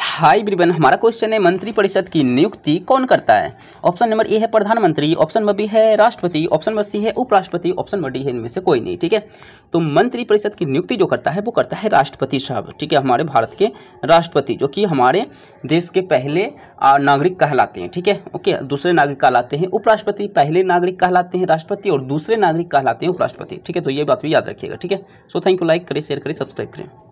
high ब्रिबन हमारा question है मंत्री परिषद की नियुक्ति कौन करता है ऑप्शन नंबर ए है प्रधानमंत्री ऑप्शन बी है राष्ट्रपति ऑप्शन नंबर सी है उपराष्ट्रपति ऑप्शन डी है इनमें से कोई नहीं ठीक है तो मंत्री परिषद की नियुक्ति जो करता है वो करता है राष्ट्रपति साहब ठीक है हमारे भारत के राष्ट्रपति जो कि हमारे देश के पहले नागरिक कहलाते हैं ठीक है ओके दूसरे नागरिक कहलाते हैं उपराष्ट्रपति पहले नागरिक कहलाते हैं राष्ट्रपति और दूसरे नागरिक कहलाते हैं उपराष्ट्रपति ठीक है तो ये बात भी याद रखिएगा ठीक है सो थैंक यू लाइक करें शेयर करें सब्सक्राइब करें